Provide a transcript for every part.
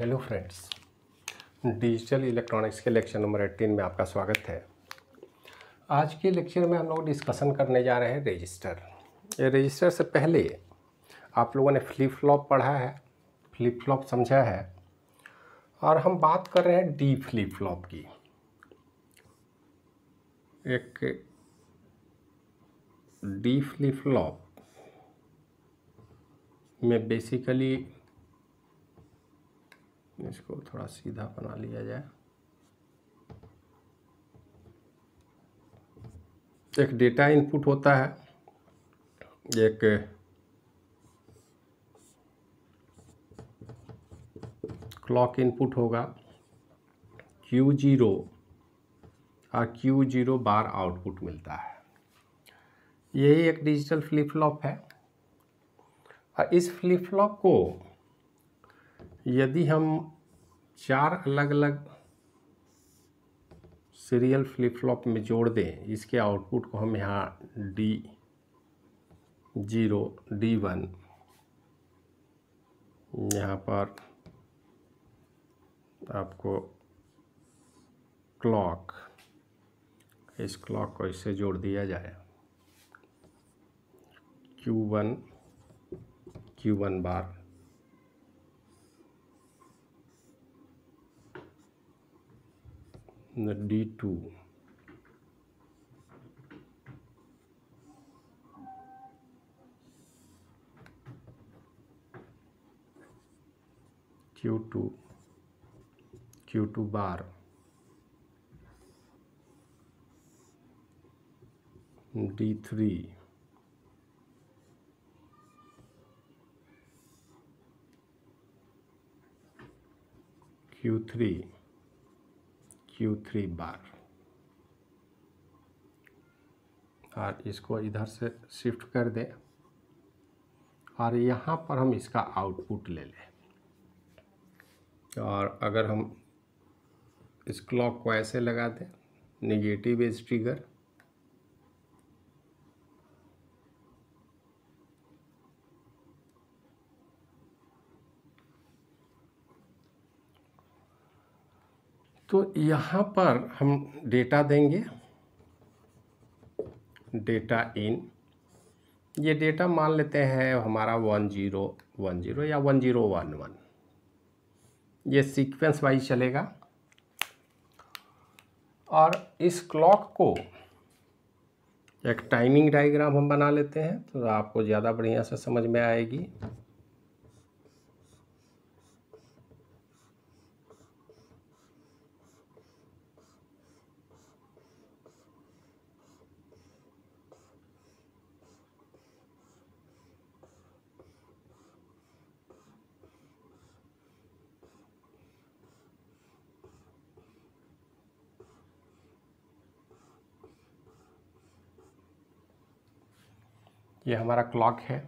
hello friends digital electronics के lecture number eighteen में आपका स्वागत है आज के लेक्चर में हम लोग डिस्कशन करने जा रहे हैं रजिस्टर ये रजिस्टर से पहले आप लोगों ने फ्लिप फ्लॉप पढ़ा है फ्लिप फ्लॉप समझा है और हम बात कर रहे हैं डी फ्लिप फ्लॉप की एक डी फ्लिप फ्लॉप में बेसिकली इसको थोड़ा सीधा बना लिया जाए एक डेटा इनपुट होता है एक क्लॉक इनपुट होगा Q0 जीरो और क्यू जीरो बार आउटपुट मिलता है यही एक डिजिटल फ्लिप फ्लॉप है और इस फ्लिप फ्लॉप को यदि हम चार अलग अलग सीरियल फ्लिप फ्लॉप में जोड़ दें इसके आउटपुट को हम यहाँ डी जीरो डी वन यहाँ पर आपको क्लॉक इस क्लॉक को इससे जोड़ दिया जाए Q1 Q1 bar D two Q two Q two bar D three Q three Q three bar और इसको इधर से शिफ्ट कर दें और यहाँ पर हम इसका आउटपुट ले लें और अगर हम इस क्लॉक को ऐसे लगा दें निगेटिव एज ट्रिगर तो यहाँ पर हम डेटा देंगे डेटा इन ये डेटा मान लेते हैं हमारा वन जीरो वन जीरो या वन जीरो वन वन ये सीक्वेंस वाइज चलेगा और इस क्लॉक को एक टाइमिंग डायग्राम हम बना लेते हैं तो आपको ज़्यादा बढ़िया से समझ में आएगी ये हमारा क्लॉक है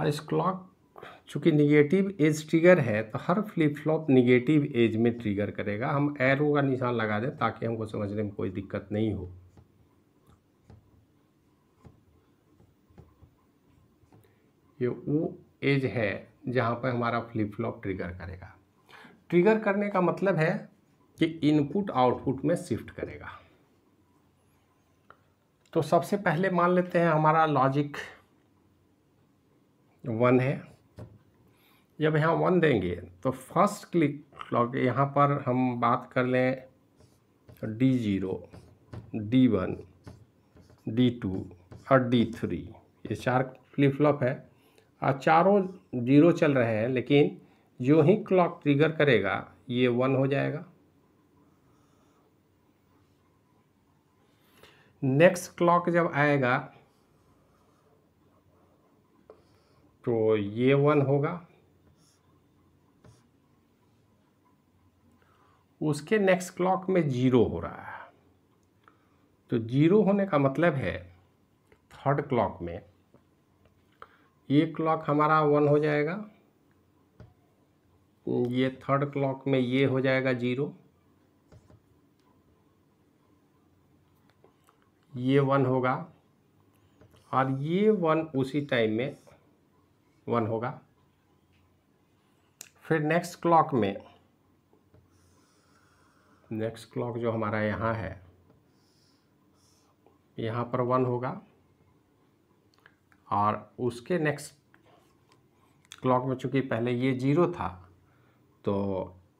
और इस क्लॉक चूँकि निगेटिव एज ट्रिगर है तो हर फ्लिप फ्लॉप निगेटिव एज में ट्रिगर करेगा हम एरो का निशान लगा दें ताकि हमको समझने में कोई दिक्कत नहीं हो ये वो एज है जहाँ पर हमारा फ्लिप फ्लॉप ट्रिगर करेगा ट्रिगर करने का मतलब है कि इनपुट आउटपुट में शिफ्ट करेगा तो सबसे पहले मान लेते हैं हमारा लॉजिक वन है जब यहाँ वन देंगे तो फर्स्ट क्लिक लॉग यहाँ पर हम बात कर लें D zero D one D two और डी थ्री ये चार फ्लिप फ्लॉप है और चारों जीरो चल रहे हैं लेकिन जो ही क्लॉक ट्रिगर करेगा ये वन हो जाएगा नेक्स्ट क्लॉक जब आएगा तो ये वन होगा उसके नेक्स्ट क्लॉक में जीरो हो रहा है तो जीरो होने का मतलब है थर्ड क्लॉक में ये क्लॉक हमारा वन हो जाएगा ये थर्ड क्लॉक में ये हो जाएगा जीरो ये वन होगा और ये वन उसी टाइम में वन होगा फिर नेक्स्ट क्लॉक में नेक्स्ट क्लॉक जो हमारा यहाँ है यहाँ पर वन होगा और उसके नेक्स्ट क्लॉक में चूँकि पहले ये जीरो था तो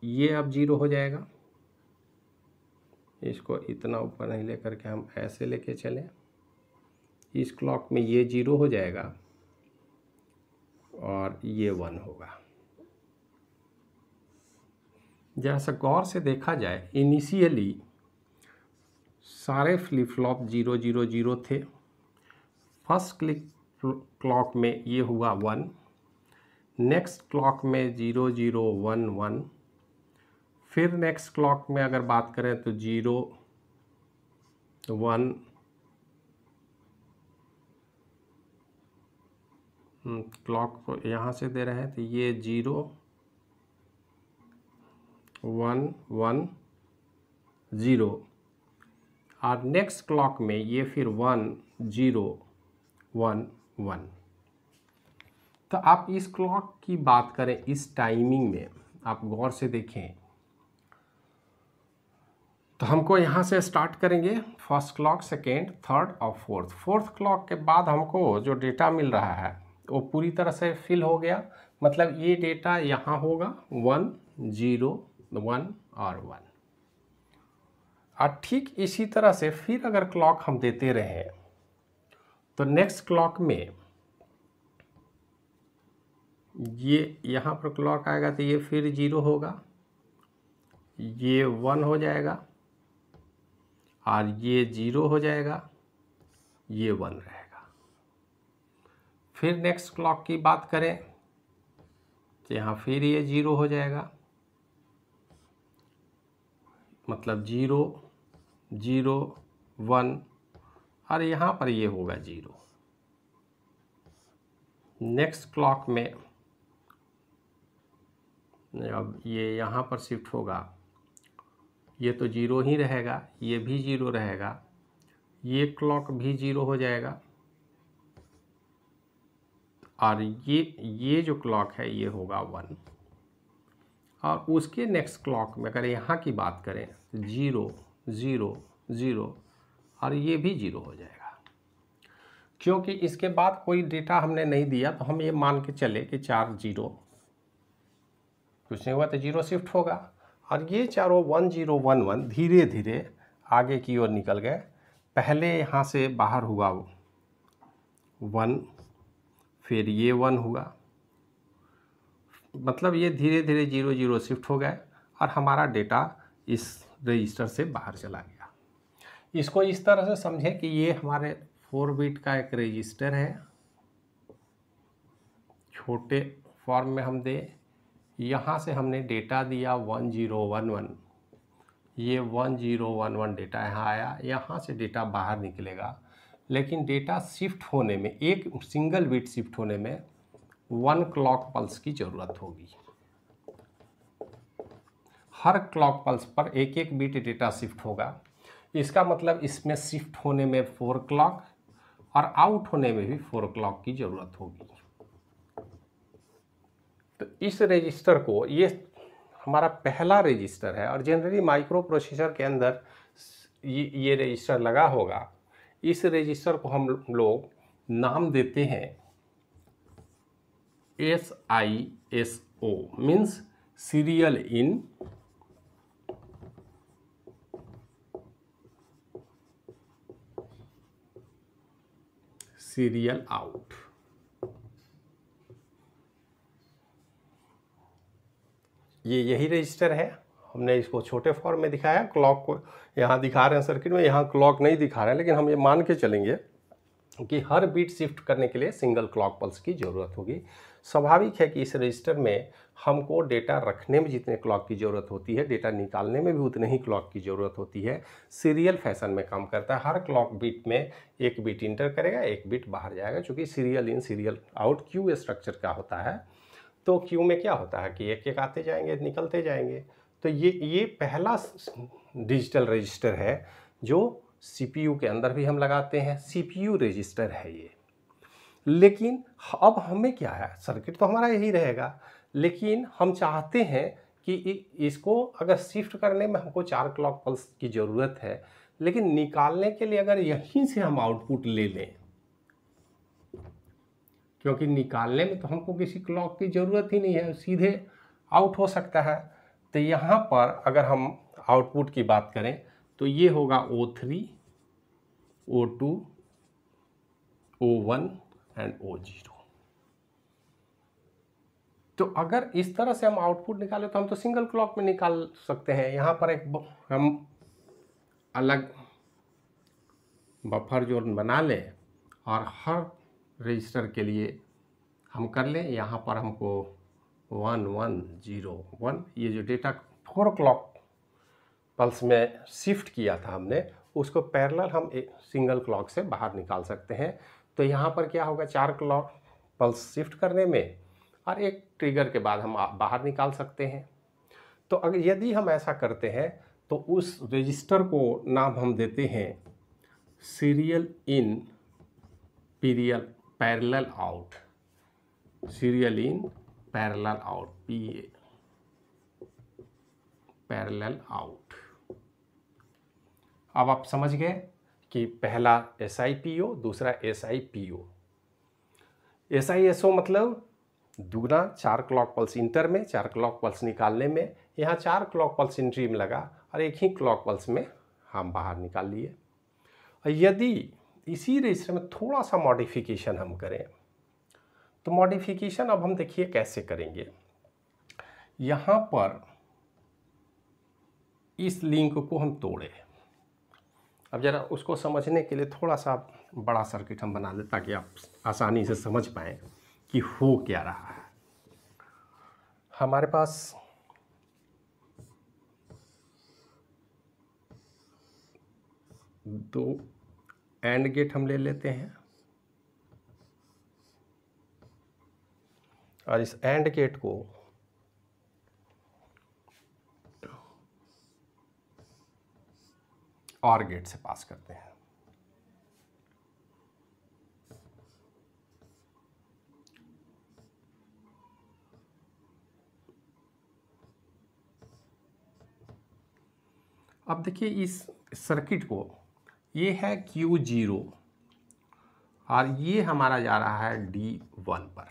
ये अब जीरो हो जाएगा इसको इतना ऊपर नहीं ले करके हम ऐसे लेके चलें इस क्लॉक में ये जीरो हो जाएगा और ये वन होगा जैसा गौर से देखा जाए इनिशियली सारे flip flop zero zero zero थे फर्स्ट क्लिक क्लॉक में ये हुआ वन नेक्स्ट क्लॉक में ज़ीरो ज़ीरो वन वन फिर नेक्स्ट क्लॉक में अगर बात करें तो जीरो वन क्लॉक हम्म, को यहाँ से दे रहे हैं तो ये जीरो वन वन ज़ीरो और नेक्स्ट क्लॉक में ये फिर वन ज़ीरो वन वन तो आप इस क्लॉक की बात करें इस टाइमिंग में आप गौर से देखें तो हमको यहाँ से स्टार्ट करेंगे फर्स्ट क्लॉक सेकेंड थर्ड और फोर्थ फोर्थ क्लॉक के बाद हमको जो डेटा मिल रहा है वो पूरी तरह से फिल हो गया मतलब ये डेटा यहाँ होगा वन जीरो वन और वन और ठीक इसी तरह से फिर अगर क्लॉक हम देते रहे तो नेक्स्ट क्लॉक में ये यहाँ पर क्लॉक आएगा तो ये फिर जीरो होगा ये वन हो जाएगा और ये जीरो हो जाएगा ये वन रहेगा फिर नेक्स्ट क्लॉक की बात करें तो यहाँ फिर ये जीरो हो जाएगा मतलब जीरो जीरो वन और यहाँ पर ये होगा जीरो नेक्स्ट क्लॉक में अब ये यहाँ पर शिफ्ट होगा ये तो जीरो ही रहेगा ये भी जीरो रहेगा ये क्लॉक भी जीरो हो जाएगा और ये ये जो क्लॉक है ये होगा वन और उसके नेक्स्ट क्लॉक में अगर यहाँ की बात करें तो जीरो ज़ीरो ज़ीरो और ये भी जीरो हो जाएगा क्योंकि इसके बाद कोई डेटा हमने नहीं दिया तो हम ये मान के चले कि चार जीरो कुछ नहीं हुआ तो जीरो शिफ्ट होगा और ये चारों 1011 धीरे धीरे आगे की ओर निकल गए पहले यहाँ से बाहर हुआ वो वन फिर ये वन हुआ मतलब ये धीरे धीरे जीरो जीरो शिफ्ट हो गए और हमारा डेटा इस रजिस्टर से बाहर चला गया इसको इस तरह से समझें कि ये हमारे फोर बीट का एक रजिस्टर है छोटे फॉर्म में हम दें यहाँ से हमने डेटा दिया वन जीरो वन वन ये one zero one one data यहाँ आया यहाँ से डेटा बाहर निकलेगा लेकिन डेटा शिफ्ट होने में एक सिंगल बिट शिफ्ट होने में वन क्लॉक पल्स की ज़रूरत होगी हर क्लॉक पल्स पर एक एक बिट डेटा शिफ्ट होगा इसका मतलब इसमें शिफ्ट होने में फोर क्लॉक और आउट होने में भी फोर क्लॉक की ज़रूरत होगी तो इस रजिस्टर को ये हमारा पहला रजिस्टर है और जनरली माइक्रो प्रोसेसर के अंदर ये रजिस्टर लगा होगा इस रजिस्टर को हम लोग नाम देते हैं S I S O means serial in serial out ये यही रजिस्टर है हमने इसको छोटे फॉर्म में दिखाया क्लॉक को यहाँ दिखा रहे हैं सर्किट में यहाँ क्लॉक नहीं दिखा रहे हैं लेकिन हम ये मान के चलेंगे कि हर बीट शिफ्ट करने के लिए सिंगल क्लॉक पल्स की ज़रूरत होगी स्वाभाविक है कि इस रजिस्टर में हमको डेटा रखने में जितने क्लॉक की ज़रूरत होती है डेटा निकालने में भी उतने ही क्लॉक की ज़रूरत होती है सीरियल फैशन में काम करता है हर क्लॉक बीट में एक बीट इंटर करेगा एक बीट बाहर जाएगा क्योंकि serial in serial out Q structure का होता है तो क्यू में क्या होता है कि एक एक आते जाएंगे निकलते जाएंगे तो ये ये पहला डिजिटल रजिस्टर है जो सीपीयू के अंदर भी हम लगाते हैं सीपीयू रजिस्टर है ये लेकिन अब हमें क्या है सर्किट तो हमारा यही रहेगा लेकिन हम चाहते हैं कि इसको अगर शिफ्ट करने में हमको चार क्लॉक पल्स की ज़रूरत है लेकिन निकालने के लिए अगर यहीं से हम आउटपुट ले लें क्योंकि निकालने में तो हमको किसी क्लॉक की ज़रूरत ही नहीं है सीधे आउट हो सकता है तो यहाँ पर अगर हम आउटपुट की बात करें तो ये होगा O three O two O one and O zero तो अगर इस तरह से हम आउटपुट निकालें तो हम तो सिंगल क्लॉक में निकाल सकते हैं यहाँ पर एक हम अलग बफर जोन बना लें और हर रजिस्टर के लिए हम कर लें यहाँ पर हमको वन वन जीरो वन ये जो data four O clock pulse में शिफ्ट किया था हमने उसको पैरेलल हम एक सिंगल क्लॉक से बाहर निकाल सकते हैं तो यहाँ पर क्या होगा चार क्लॉक पल्स शिफ्ट करने में और एक ट्रिगर के बाद हम बाहर निकाल सकते हैं तो अगर यदि हम ऐसा करते हैं तो उस रजिस्टर को नाम हम देते हैं serial in parallel parallel out serial in parallel out pa parallel out अब आप समझ गए कि पहला एस आई पी ओ दूसरा S I P O S I S O मतलब दुगना चार क्लॉक पल्स इंटर में चार क्लॉक पल्स निकालने में यहाँ चार क्लॉक पल्स इंट्री में लगा और एक ही क्लॉक पल्स में हम बाहर निकाल लिए यदि इसी रजिस्टर में थोड़ा सा मॉडिफिकेशन हम करें तो मॉडिफिकेशन अब हम देखिए कैसे करेंगे यहाँ पर इस लिंक को हम तोड़े अब ज़रा उसको समझने के लिए थोड़ा सा बड़ा सर्किट हम बना लें ताकि आप आसानी से समझ पाएँ कि हो क्या रहा है हमारे पास दो एंड गेट हम ले लेते हैं और इस एंड गेट को और गेट से पास करते हैं अब देखिए इस सर्किट को ये है Q0 जीरो और ये हमारा जा रहा है D1 वन पर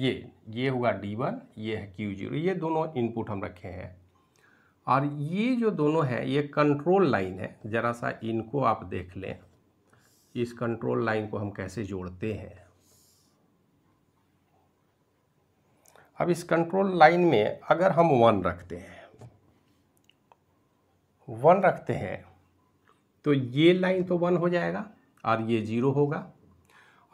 ये ये हुआ D1 ये है Q0 जीरो ये दोनों इनपुट हम रखे हैं और ये जो दोनों हैं ये कंट्रोल लाइन है ज़रा सा इनको आप देख लें इस कंट्रोल लाइन को हम कैसे जोड़ते हैं अब इस कंट्रोल लाइन में अगर हम वन रखते हैं वन रखते हैं तो ये लाइन तो वन हो जाएगा और ये जीरो होगा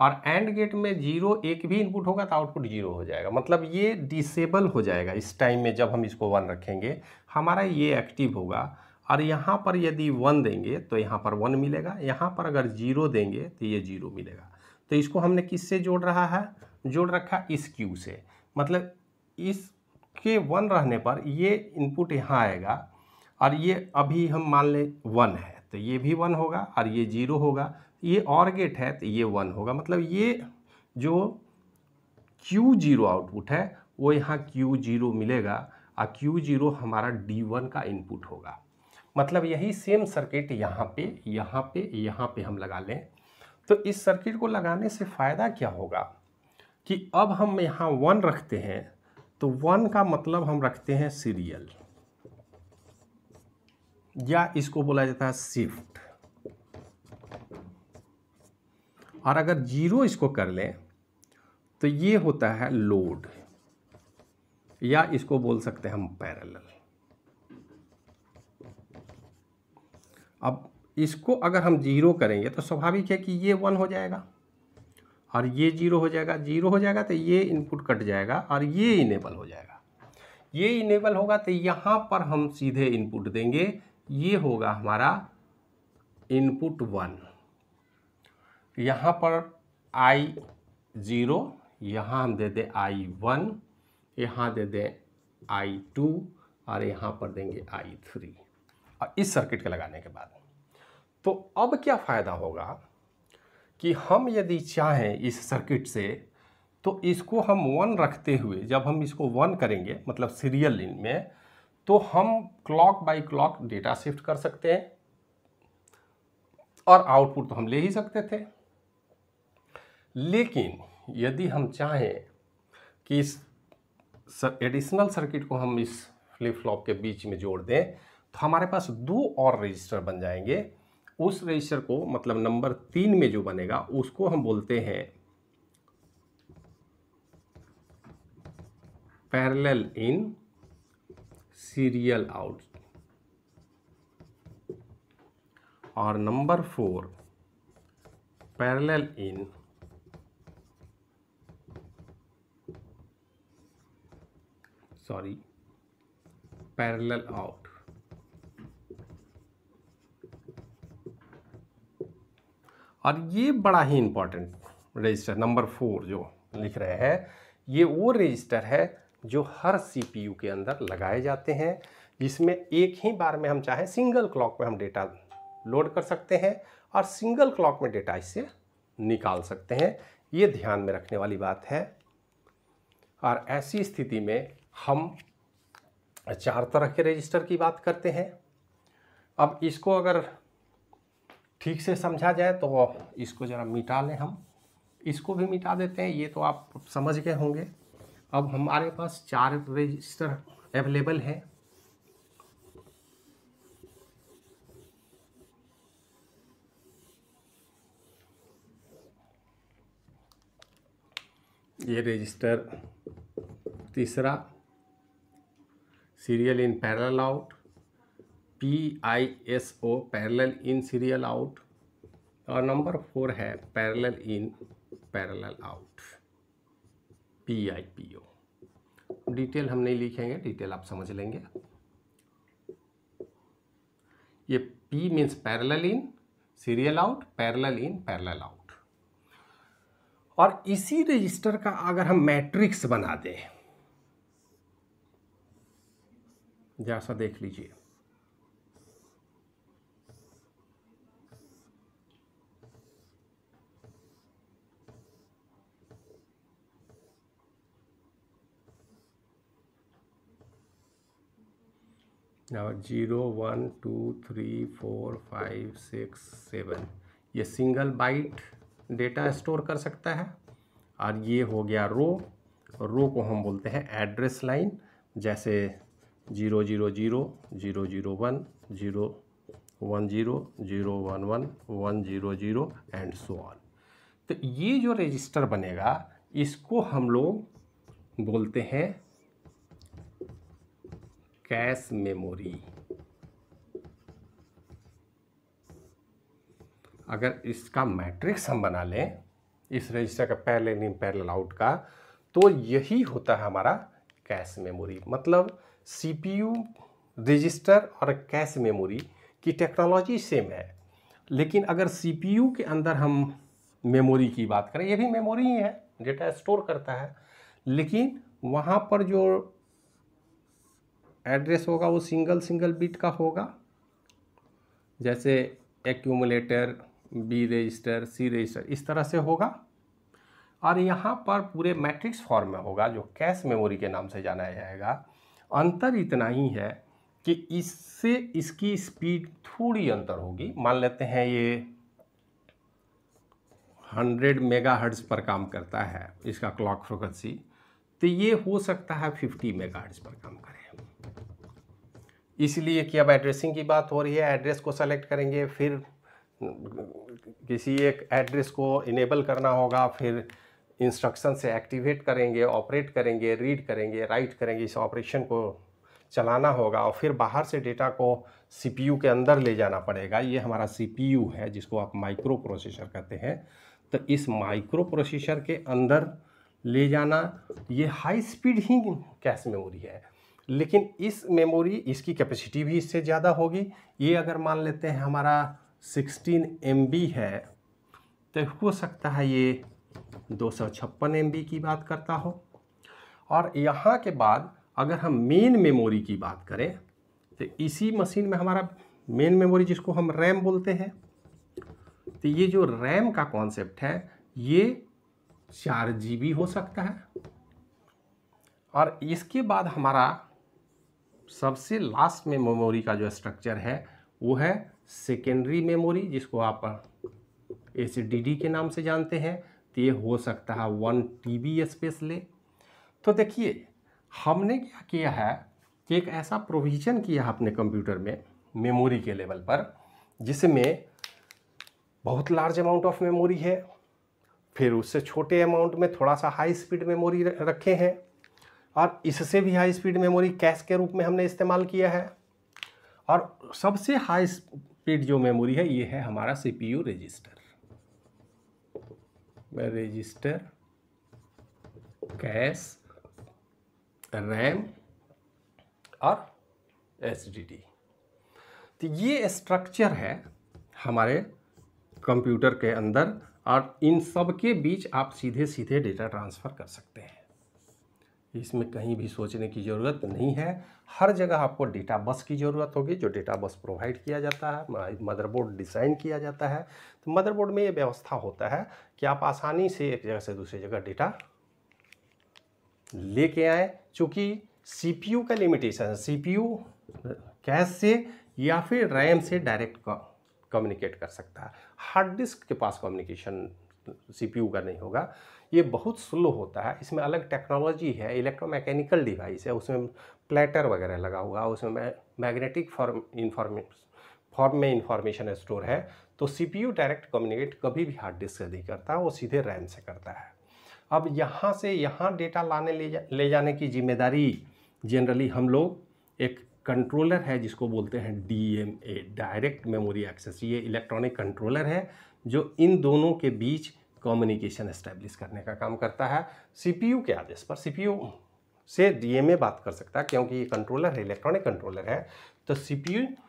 और एंड गेट में जीरो एक भी इनपुट होगा तो आउटपुट जीरो हो जाएगा मतलब ये डिसेबल हो जाएगा इस टाइम में जब हम इसको वन रखेंगे हमारा ये एक्टिव होगा और यहाँ पर यदि वन देंगे तो यहाँ पर वन मिलेगा यहाँ पर अगर जीरो देंगे तो ये जीरो मिलेगा तो इसको हमने किससे जोड़ रहा है जोड़ रखा इस क्यू से मतलब इसके वन रहने पर ये इनपुट यहाँ आएगा और ये अभी हम मान लें वन है तो ये भी वन होगा और ये जीरो होगा ये और गेट है तो ये वन होगा मतलब ये जो क्यू जीरो आउटपुट है वो यहाँ क्यू जीरो मिलेगा और क्यू जीरो हमारा डी वन का इनपुट होगा मतलब यही सेम सर्किट यहाँ पे यहाँ पे यहाँ पे हम लगा लें तो इस सर्किट को लगाने से फ़ायदा क्या होगा कि अब हम यहाँ वन रखते हैं तो वन का मतलब हम रखते हैं सीरियल या इसको बोला जाता है शिफ्ट और अगर जीरो इसको कर लें तो ये होता है लोड या इसको बोल सकते हैं हम पैरेलल अब इसको अगर हम जीरो करेंगे तो स्वाभाविक है कि ये वन हो जाएगा और ये जीरो हो जाएगा जीरो हो जाएगा तो ये इनपुट कट जाएगा और ये इनेबल हो जाएगा ये इनेबल होगा तो यहाँ पर हम सीधे इनपुट देंगे ये होगा हमारा इनपुट वन यहाँ पर आई ज़ीरो यहाँ हम दे दें आई वन यहाँ दे दें आई टू और यहाँ पर देंगे आई थ्री और इस सर्किट के लगाने के बाद तो अब क्या फ़ायदा होगा कि हम यदि चाहें इस सर्किट से तो इसको हम वन रखते हुए जब हम इसको वन करेंगे मतलब सीरियल इन में तो हम clock by clock data shift कर सकते हैं और आउटपुट तो हम ले ही सकते थे लेकिन यदि हम चाहें कि इस एडिशनल सर्किट को हम इस फ्लिप फ्लॉप के बीच में जोड़ दें तो हमारे पास दो और रजिस्टर बन जाएंगे उस रजिस्टर को मतलब नंबर तीन में जो बनेगा उसको हम बोलते हैं पैरेलल इन सीरियल आउट और number four parallel in sorry parallel out और ये बड़ा ही इंपॉर्टेंट रजिस्टर नंबर फोर जो लिख रहे हैं ये वो रजिस्टर है जो हर सी के अंदर लगाए जाते हैं जिसमें एक ही बार में हम चाहें सिंगल क्लॉक में हम डेटा लोड कर सकते हैं और सिंगल क्लॉक में डेटा इससे निकाल सकते हैं ये ध्यान में रखने वाली बात है और ऐसी स्थिति में हम चार तरह के रजिस्टर की बात करते हैं अब इसको अगर ठीक से समझा जाए तो इसको ज़रा मिटा लें हम इसको भी मिटा देते हैं ये तो आप समझ गए होंगे अब हमारे पास चार रजिस्टर अवेलेबल है ये रजिस्टर तीसरा serial in parallel out P I S O parallel in serial out और नंबर फोर है parallel in parallel out P I P O detail हम नहीं लिखेंगे डिटेल आप समझ लेंगे ये P means parallel in serial out parallel in parallel out और इसी रजिस्टर का अगर हम मैट्रिक्स बना दें जैसा देख लीजिए now zero one two three four five six seven ये सिंगल बाइट डेटा स्टोर कर सकता है और ये हो गया रो रो को हम बोलते हैं एड्रेस लाइन जैसे zero zero zero zero zero one zero one zero zero one one one zero zero and so on तो ये जो रजिस्टर बनेगा इसको हम लोग बोलते हैं कैश मेमोरी अगर इसका मैट्रिक्स हम बना लें इस रजिस्टर का पहले इन पैरेलल आउट का तो यही होता है हमारा कैश मेमोरी मतलब सीपीयू रजिस्टर और कैश मेमोरी की टेक्नोलॉजी सेम है लेकिन अगर सीपीयू के अंदर हम मेमोरी की बात करें ये भी मेमोरी ही है डेटा स्टोर करता है लेकिन वहाँ पर जो एड्रेस होगा वो सिंगल सिंगल बिट का होगा जैसे accumulator B register C register इस तरह से होगा और यहाँ पर पूरे मैट्रिक्स फॉर्म में होगा जो कैश मेमोरी के नाम से जाना जाएगा अंतर इतना ही है कि इससे इसकी स्पीड थोड़ी अंतर होगी मान लेते हैं ये 100 मेगाहर्ट्ज पर काम करता है इसका क्लॉक फ्रिक्वेंसी तो ये हो सकता है 50 मेगाहर्ट्ज पर काम करे इसलिए कि अब एड्रेसिंग की बात हो रही है एड्रेस को सेलेक्ट करेंगे फिर किसी एक एड्रेस को इनेबल करना होगा फिर इंस्ट्रक्शन से एक्टिवेट करेंगे ऑपरेट करेंगे रीड करेंगे राइट करेंगे इस ऑपरेशन को चलाना होगा और फिर बाहर से डेटा को सी के अंदर ले जाना पड़ेगा ये हमारा सी है जिसको आप माइक्रो प्रोसेसर कहते हैं तो इस माइक्रो प्रोसेसर के अंदर ले जाना ये हाई स्पीड ही कैश मेमोरी है लेकिन इस मेमोरी इसकी कैपेसिटी भी इससे ज़्यादा होगी ये अगर मान लेते हैं हमारा 16 एम है तो हो सकता है ये दो सौ की बात करता हो और यहाँ के बाद अगर हम मेन मेमोरी की बात करें तो इसी मशीन में हमारा मेन मेमोरी जिसको हम रैम बोलते हैं तो ये जो रैम का कॉन्सेप्ट है ये चार जी हो सकता है और इसके बाद हमारा सबसे लास्ट में मेमोरी का जो स्ट्रक्चर है वो है सेकेंडरी मेमोरी जिसको आप ए के नाम से जानते हैं तो ये हो सकता है वन टी स्पेस ले तो देखिए हमने क्या किया है कि एक ऐसा प्रोविजन किया है अपने कंप्यूटर में मेमोरी के लेवल पर जिसमें बहुत लार्ज अमाउंट ऑफ मेमोरी है फिर उससे छोटे अमाउंट में थोड़ा सा हाई स्पीड मेमोरी रखे हैं और इससे भी हाई स्पीड मेमोरी कैश के रूप में हमने इस्तेमाल किया है और सबसे हाई स्पीड जो मेमोरी है ये है हमारा सीपीयू रजिस्टर मैं रजिस्टर कैश रैम और एस तो ये स्ट्रक्चर है हमारे कंप्यूटर के अंदर और इन सब के बीच आप सीधे सीधे डेटा ट्रांसफ़र कर सकते हैं इसमें कहीं भी सोचने की ज़रूरत नहीं है हर जगह आपको डेटा बस की ज़रूरत होगी जो डेटा बस प्रोवाइड किया जाता है मदरबोर्ड डिज़ाइन किया जाता है तो मदरबोर्ड में ये व्यवस्था होता है कि आप आसानी से एक जगह से दूसरी जगह डेटा लेके आएँ चूँकि सी का लिमिटेशन सी कैश से या फिर रैम से डायरेक्ट कम्युनिकेट कर सकता है हार्ड डिस्क के पास कम्युनिकेशन सीपीयू का नहीं होगा ये बहुत स्लो होता है इसमें अलग टेक्नोलॉजी है इलेक्ट्रोमैकेनिकल डिवाइस है उसमें प्लेटर वगैरह लगा हुआ है उसमें मैग्नेटिक फॉर्म इंफॉर्मे फॉर्म में इंफॉर्मेशन स्टोर है तो सीपीयू डायरेक्ट कम्युनिकेट कभी भी हार्ड डिस्क से नहीं करता वो सीधे रैम से करता है अब यहाँ से यहाँ डेटा लाने ले जा ले जाने की जिम्मेदारी जनरली हम लोग एक कंट्रोलर है जिसको बोलते हैं D M A direct memory access ये इलेक्ट्रॉनिक कंट्रोलर है जो इन दोनों के बीच कम्युनिकेशन इस्टेब्लिश करने का काम करता है सीपीयू के आदेश पर सीपीयू से डीएमए बात कर सकता है क्योंकि ये कंट्रोलर है इलेक्ट्रॉनिक कंट्रोलर है तो सीपीयू